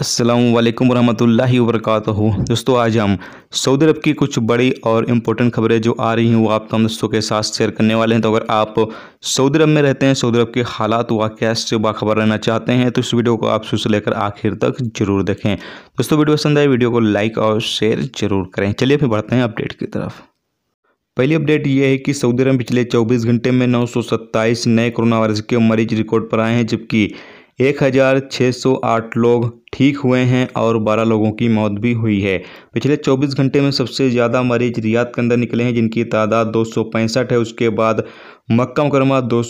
असलम वरहमतुल्लाहि वरक दोस्तों आज हम सऊदी अरब की कुछ बड़ी और इम्पोर्टेंट खबरें जो आ रही हैं वो आपको हम दोस्तों के साथ शेयर करने वाले हैं तो अगर आप सऊदी अरब में रहते हैं सऊदी अरब के हालात वाक़ से बाखबर रहना चाहते हैं तो इस वीडियो को आप शुरू से लेकर आखिर तक जरूर देखें दोस्तों वीडियो पसंद आए वीडियो को लाइक और शेयर जरूर करें चलिए फिर बढ़ते हैं अपडेट की तरफ पहली अपडेट यह है कि सऊदी अरब पिछले 24 घंटे में नौ नए कोरोना वायरस के मरीज रिकॉर्ड पर आए हैं जबकि एक हज़ार छः सौ आठ लोग ठीक हुए हैं और 12 लोगों की मौत भी हुई है पिछले 24 घंटे में सबसे ज़्यादा मरीज रियाद के अंदर निकले हैं जिनकी तादाद दो है उसके बाद मक्का मुकरमा दो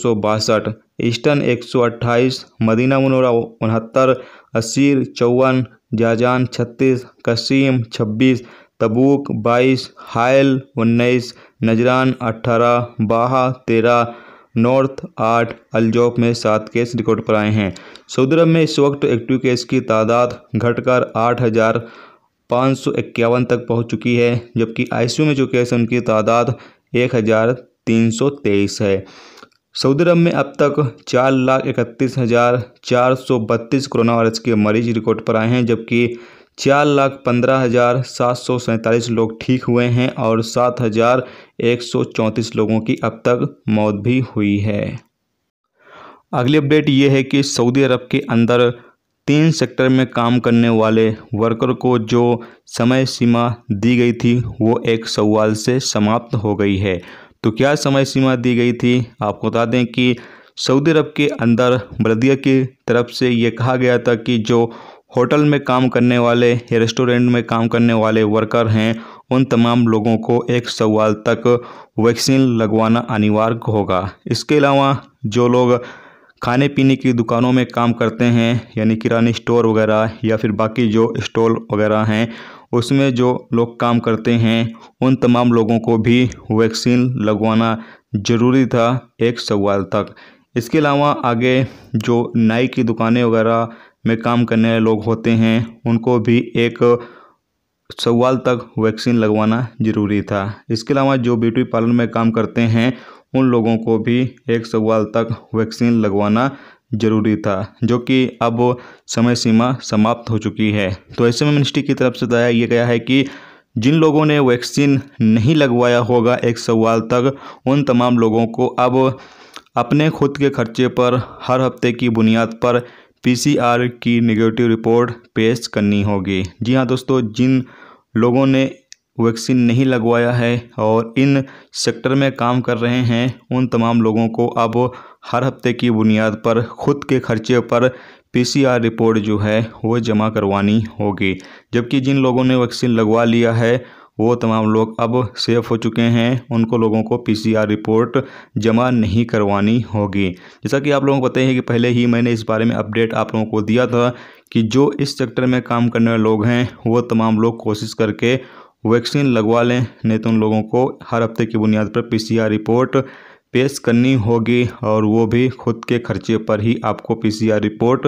ईस्टर्न 128, मदीना मनोरा उनहत्तर असीर चौवन जाजान 36, कसीम 26, तबूक 22, हायल 19, नजरान 18, बाहा तेरह नॉर्थ आठ अलजोफ में सात केस रिकॉर्ड पर आए हैं सऊदी अरब में इस वक्त एक्टिव केस की तादाद घटकर आठ हज़ार पाँच सौ इक्यावन तक पहुंच चुकी है जबकि आईसीयू में जो केस हैं उनकी तादाद एक हज़ार तीन सौ तेईस है सऊदी अरब में अब तक चार लाख इकतीस हज़ार चार सौ बत्तीस कोरोना वायरस के मरीज रिकॉर्ड पर आए हैं जबकि चार लाख पंद्रह हज़ार सात सौ सैंतालीस लोग ठीक हुए हैं और सात हज़ार एक सौ चौंतीस लोगों की अब तक मौत भी हुई है अगली अपडेट ये है कि सऊदी अरब के अंदर तीन सेक्टर में काम करने वाले वर्कर को जो समय सीमा दी गई थी वो एक सवाल से समाप्त हो गई है तो क्या समय सीमा दी गई थी आपको बता दें कि सऊदी अरब के अंदर बलदिया की तरफ से ये कहा गया था कि जो होटल में काम करने वाले या रेस्टोरेंट में काम करने वाले वर्कर हैं उन तमाम लोगों को एक सवाल तक वैक्सीन लगवाना अनिवार्य होगा इसके अलावा जो लोग खाने पीने की दुकानों में काम करते हैं यानी किराने स्टोर वगैरह या फिर बाकी जो स्टॉल वगैरह हैं उसमें जो लोग काम करते हैं उन तमाम लोगों को भी वैक्सीन लगवाना ज़रूरी था एक सवाल तक इसके अलावा आगे जो नाई की दुकानें वगैरह में काम करने वाले लोग होते हैं उनको भी एक सवाल तक वैक्सीन लगवाना ज़रूरी था इसके अलावा जो ब्यूटी पार्लर में काम करते हैं उन लोगों को भी एक सवाल तक वैक्सीन लगवाना जरूरी था जो कि अब समय सीमा समाप्त हो चुकी है तो ऐसे में मिनिस्ट्री की तरफ से बताया यह गया है कि जिन लोगों ने वैक्सीन नहीं लगवाया होगा एक सवाल तक उन तमाम लोगों को अब अपने खुद के खर्चे पर हर हफ्ते की बुनियाद पर पीसीआर की निगेटिव रिपोर्ट पेश करनी होगी जी हाँ दोस्तों जिन लोगों ने वैक्सीन नहीं लगवाया है और इन सेक्टर में काम कर रहे हैं उन तमाम लोगों को अब हर हफ्ते की बुनियाद पर खुद के खर्चे पर पीसीआर रिपोर्ट जो है वो जमा करवानी होगी जबकि जिन लोगों ने वैक्सीन लगवा लिया है वो तमाम लोग अब सेफ़ हो चुके हैं उनको लोगों को पीसीआर रिपोर्ट जमा नहीं करवानी होगी जैसा कि आप लोगों को पता है कि पहले ही मैंने इस बारे में अपडेट आप लोगों को दिया था कि जो इस सेक्टर में काम करने वाले लोग हैं वो तमाम लोग कोशिश करके वैक्सीन लगवा लें नहीं तो उन लोगों को हर हफ्ते की बुनियाद पर पी रिपोर्ट पेश करनी होगी और वो भी खुद के खर्चे पर ही आपको पी रिपोर्ट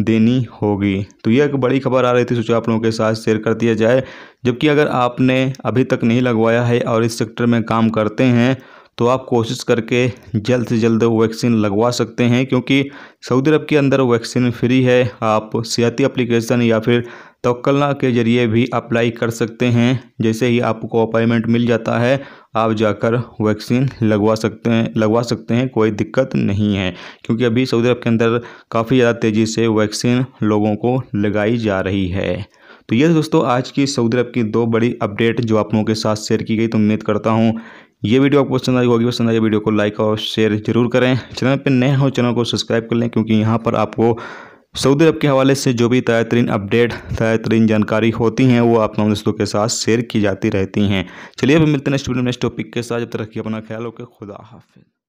देनी होगी तो यह एक बड़ी खबर आ रही थी सोचा आप लोगों के साथ शेयर कर दिया जाए जबकि अगर आपने अभी तक नहीं लगवाया है और इस सेक्टर में काम करते हैं तो आप कोशिश करके जल्द से जल्द वैक्सीन लगवा सकते हैं क्योंकि सऊदी अरब के अंदर वैक्सीन फ्री है आप सियाती अप्लीकेशन या फिर तोकलना के ज़रिए भी अप्लाई कर सकते हैं जैसे ही आपको अपॉइंटमेंट मिल जाता है आप जाकर वैक्सीन लगवा सकते हैं लगवा सकते हैं कोई दिक्कत नहीं है क्योंकि अभी सऊदी अरब के अंदर काफ़ी ज़्यादा तेज़ी से वैक्सीन लोगों को लगाई जा रही है तो ये दोस्तों आज की सऊदी अरब की दो बड़ी अपडेट जो आप लोगों के साथ शेयर की गई तो उम्मीद करता हूँ ये वीडियो आपको पसंद आई होगी पसंद आई वीडियो को लाइक और शेयर जरूर करें चैनल पर नए हो चैनल को सब्सक्राइब कर लें क्योंकि यहाँ पर आपको सऊदी अरब के हवाले से जो भी ताज़ा तरीन अपडेट ताज़ा तरीन जानकारी होती हैं वो आप दोस्तों के साथ शेयर की जाती रहती हैं चलिए अब मिलते हैं नेक्स्ट वीडियो नेक्स्ट टॉपिक के साथ जब तक रखिए अपना ख्याल होकर खुदा हाफिज़